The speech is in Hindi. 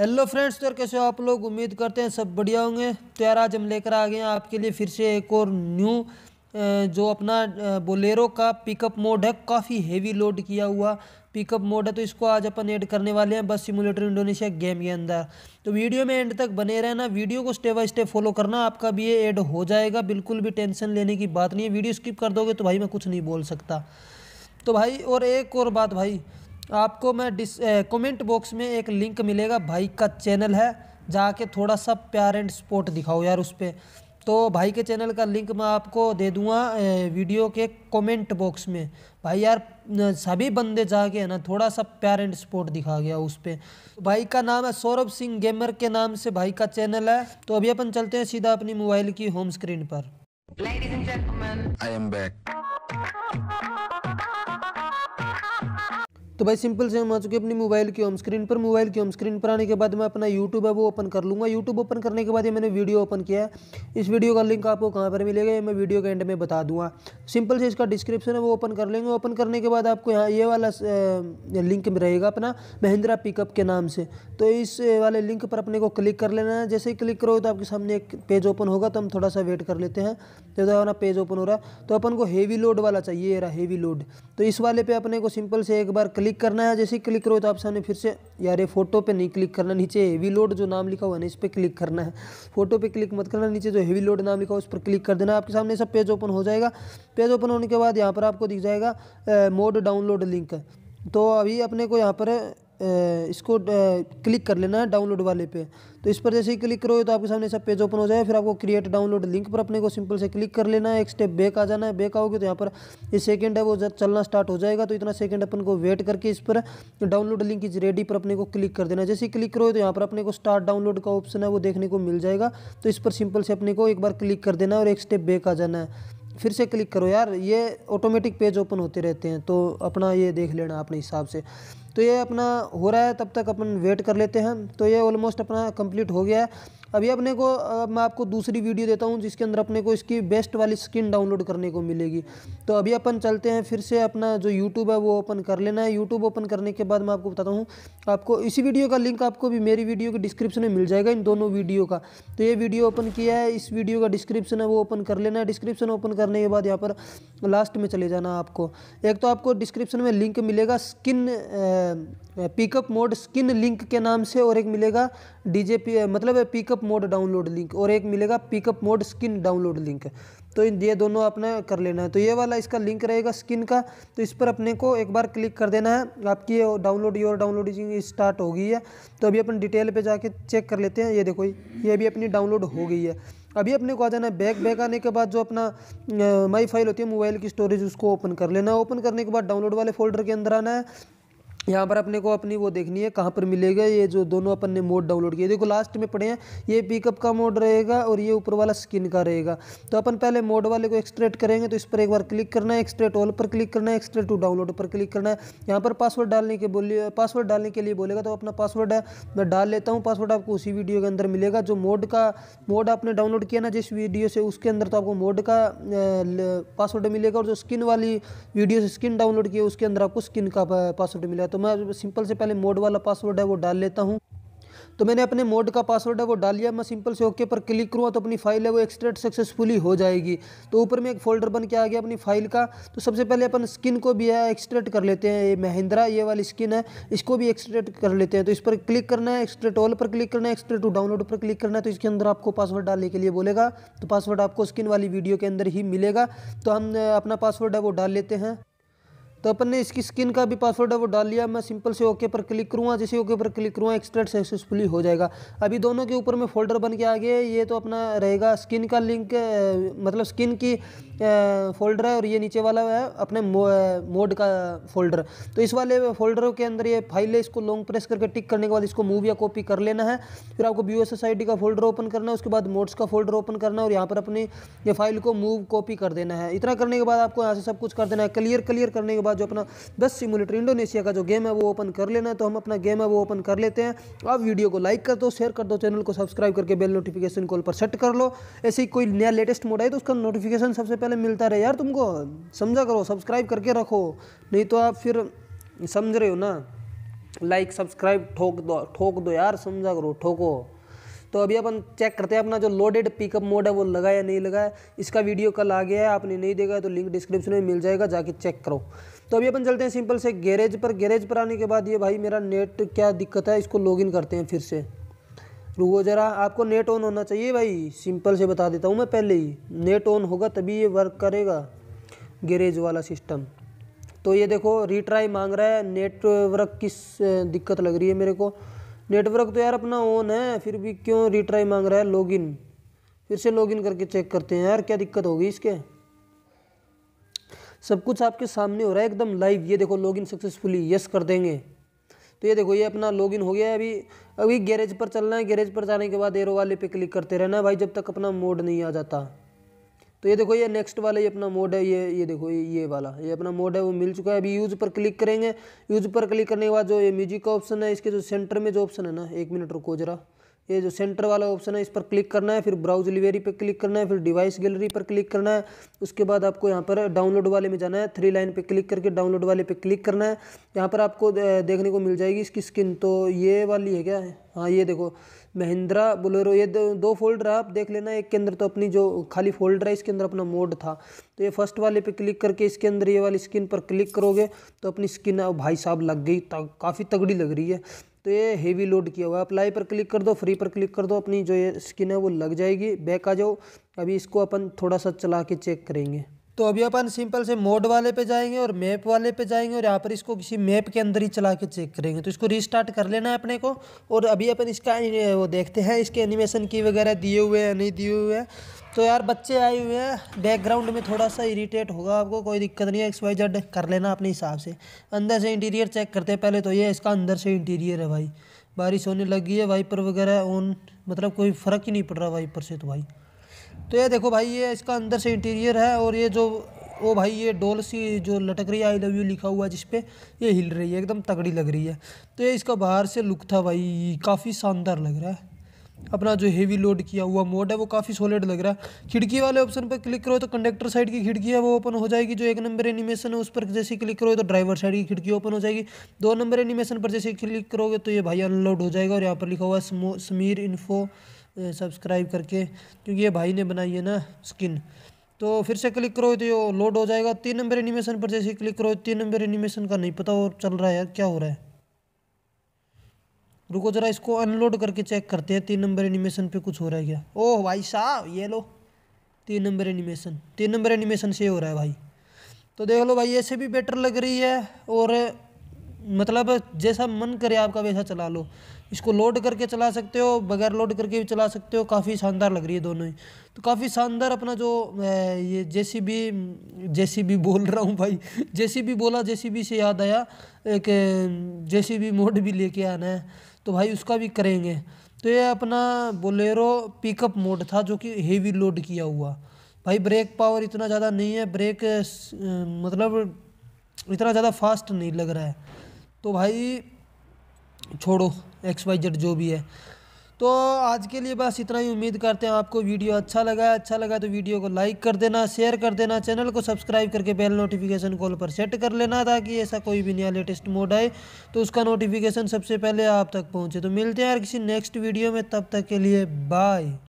हेलो फ्रेंड्स तो यार कैसे हो आप लोग उम्मीद करते हैं सब बढ़िया होंगे तो यार आज हम लेकर आ गए हैं आपके लिए फिर से एक और न्यू जो अपना बोलेरो का पिकअप मोड है काफ़ी हेवी लोड किया हुआ पिकअप मोड है तो इसको आज अपन ऐड करने वाले हैं बस सिमुलेटर इंडोनेशिया गेम के अंदर तो वीडियो में एंड तक बने रहना वीडियो को स्टेप बाय स्टेप फॉलो करना आपका भी ये ऐड हो जाएगा बिल्कुल भी टेंशन लेने की बात नहीं है वीडियो स्किप कर दोगे तो भाई मैं कुछ नहीं बोल सकता तो भाई और एक और बात भाई आपको मैं डिस कमेंट बॉक्स में एक लिंक मिलेगा भाई का चैनल है जाके थोड़ा सा प्यार एंड सपोर्ट दिखाओ यार उस पर तो भाई के चैनल का लिंक मैं आपको दे दूंगा वीडियो के कमेंट बॉक्स में भाई यार सभी बंदे जाके है ना थोड़ा सा प्यार एंड सपोर्ट दिखा गया उस पर भाई का नाम है सौरभ सिंह गेमर के नाम से भाई का चैनल है तो अभी अपन चलते हैं सीधा अपनी मोबाइल की होम स्क्रीन पर तो भाई सिंपल से हम आ चुके अपनी मोबाइल की होम स्क्रीन पर मोबाइल की होम स्क्रीन पर आने के बाद मैं अपना यूट्यूब है वो ओपन कर लूँगा यूट्यूब ओपन करने के बाद ये मैंने वीडियो ओपन किया है इस वीडियो का लिंक आपको कहाँ पर मिलेगा ये मैं वीडियो के एंड में बता दूँगा सिंपल से इसका डिस्क्रिप्शन है वो ओपन कर लेंगे ओपन करने के बाद आपको यहाँ ये वाला लिंक रहेगा अपना महिंद्रा पिकअप के नाम से तो इस वाले लिंक पर अपने को क्लिक कर लेना है जैसे ही क्लिक करो तो आपके सामने एक पेज ओपन होगा तो हम थोड़ा सा वेट कर लेते हैं जैसे अपना पेज ओपन हो रहा है तो अपन को हेवी लोड वाला चाहिए हेवी लोड तो इस वाले पे अपने को सिंपल से एक बार क्लिक क्लिक करना है जैसे क्लिक करो तो आप सामने फिर से यार ये फोटो पे नहीं क्लिक करना नीचे हेवी लोड जो नाम लिखा हुआ है इस पर क्लिक करना है फोटो पे क्लिक मत करना नीचे जो हेवी लोड नाम लिखा हुआ उस पर क्लिक कर देना आपके सामने सब पेज ओपन हो जाएगा पेज ओपन होने के बाद यहाँ पर आपको दिख जाएगा मोड डाउनलोड लिंक तो अभी अपने को यहाँ पर इसको क्लिक कर लेना है डाउनलोड वाले पे तो इस पर जैसे ही क्लिक करोगे तो आपके सामने सब पेज ओपन हो जाएगा फिर आपको क्रिएट डाउनलोड लिंक पर अपने को सिंपल से क्लिक कर लेना है एक स्टेप बैक आ जाना है बैक आओगे तो यहाँ पर ये सेकेंड है वो चलना स्टार्ट हो जाएगा तो इतना सेकेंड अपन को वेट करके इस पर डाउनलोड लिंक इज रेडी पर अपने को क्लिक कर देना है जैसे ही क्लिक करोगे तो यहाँ पर अपने को स्टार्ट डाउनलोड का ऑप्शन है वो देखने को मिल जाएगा तो इस पर सिंपल से अपने को एक बार क्लिक कर देना है और एक स्टेप बैक आ जाना है फिर से क्लिक करो यार ये ऑटोमेटिक पेज ओपन होते रहते हैं तो अपना ये देख लेना अपने हिसाब से तो ये अपना हो रहा है तब तक अपन वेट कर लेते हैं तो ये ऑलमोस्ट अपना कंप्लीट हो गया है अभी अपने को अब मैं आपको दूसरी वीडियो देता हूँ जिसके अंदर अपने को इसकी बेस्ट वाली स्किन डाउनलोड करने को मिलेगी तो अभी अपन चलते हैं फिर से अपना जो यूट्यूब है वो ओपन कर लेना है यूट्यूब ओपन करने के बाद मैं आपको बताता हूँ आपको इसी वीडियो का लिंक आपको भी मेरी वीडियो के डिस्क्रिप्शन में मिल जाएगा इन दोनों वीडियो का तो ये वीडियो ओपन किया है इस वीडियो का डिस्क्रिप्शन है वो ओपन कर लेना है डिस्क्रिप्शन ओपन करने के बाद यहाँ पर लास्ट में चले जाना आपको एक तो आपको डिस्क्रिप्शन में लिंक मिलेगा skin pickup mode skin link के नाम से और एक मिलेगा डीजे मतलब pickup pickup mode download link और एक मिलेगा pickup mode skin download link तो ये दोनों अपने कर लेना है तो ये वाला इसका लिंक रहेगा स्किन का तो इस पर अपने को एक बार क्लिक कर देना है आपकी ये डाउनलोड योर डाउनलोडिंग स्टार्ट हो गई है तो अभी अपन डिटेल पे जाके चेक कर लेते हैं ये देखो ये अभी अपनी डाउनलोड हो गई है अभी अपने को आ जाना है बैक बैक आने के बाद जो अपना माई फाइल होती है मोबाइल की स्टोरेज उसको ओपन कर लेना है ओपन करने के बाद डाउनलोड वाले फोल्डर के अंदर आना है यहाँ पर अपने को अपनी वो देखनी है कहाँ पर मिलेगा ये जो दोनों अपन ने मोड डाउनलोड किए देखो लास्ट में पड़े हैं ये पिकअप का मोड रहेगा और ये ऊपर वाला स्किन का रहेगा तो अपन पहले मोड वाले को एक्सट्रेट करेंगे तो इस पर एक बार क्लिक करना है एक्सट्रेट ऑल पर क्लिक करना है एक्सट्रेट टू डाउनलोड पर क्लिक करना है यहाँ पर पासवर्ड डालने के बोलिए पासवर्ड डालने के लिए बोलेगा तो अपना पासवर्ड है मैं डाल लेता हूँ पासवर्ड आपको उसी वीडियो के अंदर मिलेगा जो मोड का मोड आपने डाउनलोड किया ना जिस वीडियो से उसके अंदर तो आपको मोड का पासवर्ड मिलेगा और जो स्किन वाली वीडियो से स्किन डाउनलोड किया उसके अंदर आपको स्किन का पासवर्ड मिलेगा तो मैं सिंपल से पहले मोड वाला पासवर्ड है वो डाल लेता हूँ तो मैंने अपने मोड का पासवर्ड है वो डाल लिया मैं सिंपल से ओके पर क्लिक करूँगा तो अपनी फाइल है वो एक्सट्रेट सक्सेसफुली हो जाएगी तो ऊपर में एक फोल्डर बन के आ गया अपनी फाइल का तो सबसे पहले अपन स्किन को भी है एक्सट्रेट कर लेते हैं ये महिंद्रा ये वाली स्किन है इसको भी एक्सट्रेट कर लेते हैं तो इस पर क्लिक करना है एक्सट्रेट ऑल पर क्लिक करना है एक्सट्रेट टू डाउनलोड पर क्लिक करना है तो इसके अंदर आपको पासवर्ड डालने के लिए बोलेगा तो पासवर्ड आपको स्किन वाली वीडियो के अंदर ही मिलेगा तो हम अपना पासवर्ड है वो डाल लेते हैं तो अपन ने इसकी स्किन का भी पासवर्ड है वो डाल लिया मैं सिंपल से ओके पर क्लिक करूँगा जैसे ओके पर क्लिक करूँगा एक्सट्रेट सक्सेसफुली हो जाएगा अभी दोनों के ऊपर में फोल्डर बन के आ है ये तो अपना रहेगा स्किन का लिंक मतलब स्किन की फोल्डर है और ये नीचे वाला है अपने मोड का फोल्डर तो इस वाले फोल्डर के अंदर ये फाइल है इसको लॉन्ग प्रेस करके टिक करने के बाद इसको मूव या कॉपी कर लेना है फिर आपको बी एस का फोल्डर ओपन करना है उसके बाद मोड्स का फोल्डर ओपन करना है और यहाँ पर अपनी ये फाइल को मूव कॉपी कर देना है इतना करने के बाद आपको यहाँ से सब कुछ कर देना है क्लियर क्लियर करने के बाद होगा जो अपना बेस्ट सिमुलेटर इंडोनेशिया का जो गेम है वो ओपन कर लेना है तो हम अपना गेम है वो ओपन कर लेते हैं आप वीडियो को लाइक कर दो शेयर कर दो चैनल को सब्सक्राइब करके बेल नोटिफिकेशन कॉल पर सेट कर लो ऐसे ही कोई नया लेटेस्ट मोड आए तो उसका नोटिफिकेशन सबसे पहले मिलता रहे यार तुमको समझा करो सब्सक्राइब करके रखो नहीं तो आप फिर समझ रहे हो ना लाइक सब्सक्राइब ठोक दो ठोक दो यार समझा करो ठोको तो अभी अपन चेक करते हैं अपना जो लोडेड पिकअप मोड है वो लगा या नहीं लगा है इसका वीडियो कल आ गया है आपने नहीं देखा है तो लिंक डिस्क्रिप्शन में मिल जाएगा जाके चेक करो तो अभी अपन चलते हैं सिंपल से गैरेज पर गैरेज पर आने के बाद ये भाई मेरा नेट क्या दिक्कत है इसको लॉगिन करते हैं फिर से रुको ज़रा आपको नेट ऑन होना चाहिए भाई सिंपल से बता देता हूँ मैं पहले ही नेट ऑन होगा तभी ये वर्क करेगा गैरेज वाला सिस्टम तो ये देखो रिट्राई मांग रहा है नेटवर्क किस दिक्कत लग रही है मेरे को नेटवर्क तो यार अपना ऑन है फिर भी क्यों रिट्राई मांग रहा है लॉगिन फिर से लॉगिन करके चेक करते हैं यार क्या दिक्कत होगी इसके सब कुछ आपके सामने हो रहा है एकदम लाइव ये देखो लॉगिन सक्सेसफुली यस कर देंगे तो ये देखो ये अपना लॉगिन हो गया है अभी अभी गैरेज पर चलना है गैरेज पर जाने के बाद एरो वाले पे क्लिक करते रहना भाई जब तक अपना मोड नहीं आ जाता तो ये देखो ये नेक्स्ट वाला ये अपना मोड है ये ये देखो ये ये वाला ये अपना मोड है वो मिल चुका है अभी यूज़ पर क्लिक करेंगे यूज़ पर क्लिक करने के बाद जो ये म्यूजिक का ऑप्शन है इसके जो सेंटर में जो ऑप्शन है ना एक मिनट रुको जरा ये जो सेंटर वाला ऑप्शन है इस पर क्लिक करना है फिर ब्राउज लिवेरी पर क्लिक करना है फिर डिवाइस गैलरी पर क्लिक करना है उसके बाद आपको यहाँ पर डाउनलोड वाले में जाना है थ्री लाइन पर क्लिक करके डाउनलोड वाले पर क्लिक करना है यहाँ पर आपको देखने को मिल जाएगी इसकी स्किन तो ये वाली है क्या हाँ ये देखो महिंद्रा बोलेरो ये दो, दो फोल्डर है आप देख लेना एक के अंदर तो अपनी जो खाली फोल्डर है इसके अंदर अपना मोड था तो ये फर्स्ट वाले पे क्लिक करके इसके अंदर ये वाली स्किन पर क्लिक करोगे तो अपनी स्किन भाई साहब लग गई काफ़ी तगड़ी लग रही है तो ये हेवी लोड किया हुआ है अप्लाई पर क्लिक कर दो फ्री पर क्लिक कर दो अपनी जो ये स्किन है वो लग जाएगी बैक आ जाओ अभी इसको अपन थोड़ा सा चला के चेक करेंगे तो अभी अपन सिंपल से मोड वाले पे जाएंगे और मैप वाले पे जाएंगे और यहाँ पर इसको किसी मैप के अंदर ही चला के चेक करेंगे तो इसको रीस्टार्ट कर लेना है अपने को और अभी अपन इसका वो देखते हैं इसके एनिमेशन की वगैरह दिए हुए हैं नहीं दिए हुए हैं तो यार बच्चे आए हुए हैं बैकग्राउंड में थोड़ा सा इरिटेट होगा आपको कोई दिक्कत नहीं है एक्स वाई जेड कर लेना अपने हिसाब से अंदर से इंटीरियर चेक करते हैं पहले तो ये इसका अंदर से इंटीरियर है भाई बारिश होने लगी है वाइपर वगैरह ऑन मतलब कोई फ़र्क ही नहीं पड़ रहा वाइपर से तो भाई तो ये देखो भाई ये इसका अंदर से इंटीरियर है और ये जो ओ भाई ये डोल सी जो लटक रही है आई लव यू लिखा हुआ है जिसपे ये हिल रही है एकदम तगड़ी लग रही है तो ये इसका बाहर से लुक था भाई काफ़ी शानदार लग रहा है अपना जो हेवी लोड किया हुआ मोड है वो काफ़ी सॉलिड लग रहा है खिड़की वाले ऑप्शन पर क्लिक करो तो कंडक्टर साइड की खिड़की है वो ओपन हो जाएगी जो एक नंबर एनिमेशन है उस पर जैसे क्लिक करो तो ड्राइवर साइड की खिड़की ओपन हो जाएगी दो नंबर एनिमेशन पर जैसे क्लिक करोगे तो ये भाई अनलोड हो जाएगा और यहाँ पर लिखा हुआ है समीर इन्फो सब्सक्राइब करके क्योंकि ये भाई ने बनाई है ना स्किन तो फिर से क्लिक करो तो ये लोड हो जाएगा तीन नंबर एनिमेशन पर जैसे क्लिक करो तीन नंबर एनिमेशन का नहीं पता और चल रहा है यार क्या हो रहा है रुको ज़रा इसको अनलोड करके चेक करते हैं तीन नंबर एनिमेशन पे कुछ हो रहा है क्या ओह भाई साहब ये लो तीन नंबर एनिमेशन तीन नंबर एनिमेशन से हो रहा है भाई तो देख लो भाई ऐसे भी बेटर लग रही है और मतलब जैसा मन करे आपका वैसा चला लो इसको लोड करके चला सकते हो बगैर लोड करके भी चला सकते हो काफ़ी शानदार लग रही है दोनों ही तो काफ़ी शानदार अपना जो ये जैसी भी जैसी भी बोल रहा हूँ भाई जैसी भी बोला जैसी भी से याद आया एक जैसी भी मोड भी लेके आना है तो भाई उसका भी करेंगे तो ये अपना बोलेरो पिकअप मोड था जो कि हेवी लोड किया हुआ भाई ब्रेक पावर इतना ज़्यादा नहीं है ब्रेक मतलब इतना ज़्यादा फास्ट नहीं लग रहा है तो भाई छोड़ो एक्स वाई जेड जो भी है तो आज के लिए बस इतना ही उम्मीद करते हैं आपको वीडियो अच्छा लगा अच्छा लगा तो वीडियो को लाइक कर देना शेयर कर देना चैनल को सब्सक्राइब करके बेल नोटिफिकेशन कॉल पर सेट कर लेना ताकि ऐसा कोई भी नया लेटेस्ट मोड आए तो उसका नोटिफिकेशन सबसे पहले आप तक पहुँचे तो मिलते हैं यार किसी नेक्स्ट वीडियो में तब तक के लिए बाय